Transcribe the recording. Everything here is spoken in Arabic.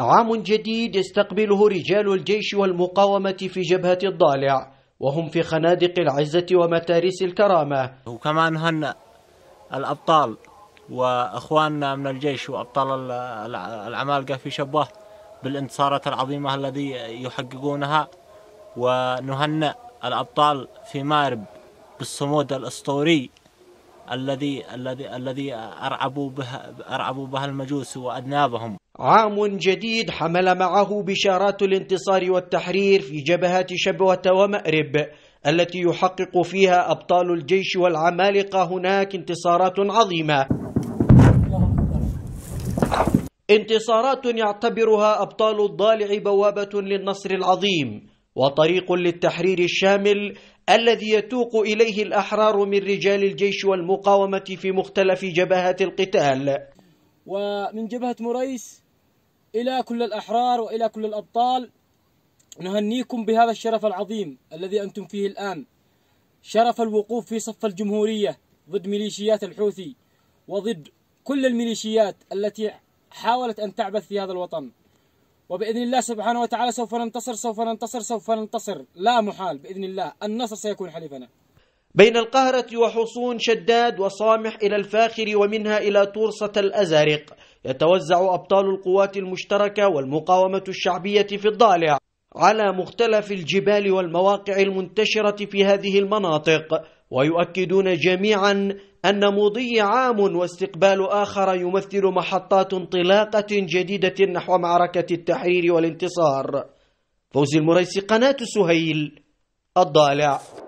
عام جديد يستقبله رجال الجيش والمقاومة في جبهة الضالع وهم في خنادق العزة ومتاريس الكرامة وكما نهنأ الأبطال وإخواننا من الجيش وأبطال العمالقة في شبوه بالانتصارات العظيمة الذي يحققونها ونهنئ الأبطال في مارب بالصمود الأسطوري الذي الذي الذي ارعبوا به ارعبوا به المجوس واذنابهم. عام جديد حمل معه بشارات الانتصار والتحرير في جبهات شبوه ومأرب التي يحقق فيها ابطال الجيش والعمالقه هناك انتصارات عظيمه. انتصارات يعتبرها ابطال الضالع بوابه للنصر العظيم وطريق للتحرير الشامل الذي يتوق إليه الأحرار من رجال الجيش والمقاومة في مختلف جبهات القتال ومن جبهة مريس إلى كل الأحرار وإلى كل الأبطال نهنيكم بهذا الشرف العظيم الذي أنتم فيه الآن شرف الوقوف في صف الجمهورية ضد ميليشيات الحوثي وضد كل الميليشيات التي حاولت أن تعبث في هذا الوطن وبإذن الله سبحانه وتعالى سوف ننتصر سوف ننتصر سوف ننتصر لا محال بإذن الله النصر سيكون حليفنا بين القهرة وحصون شداد وصامح إلى الفاخر ومنها إلى تورصة الأزارق يتوزع أبطال القوات المشتركة والمقاومة الشعبية في الضالع على مختلف الجبال والمواقع المنتشرة في هذه المناطق ويؤكدون جميعا أن مضي عام واستقبال آخر يمثل محطات انطلاقة جديدة نحو معركة التحرير والانتصار فوزي المريسي قناة سهيل الضالع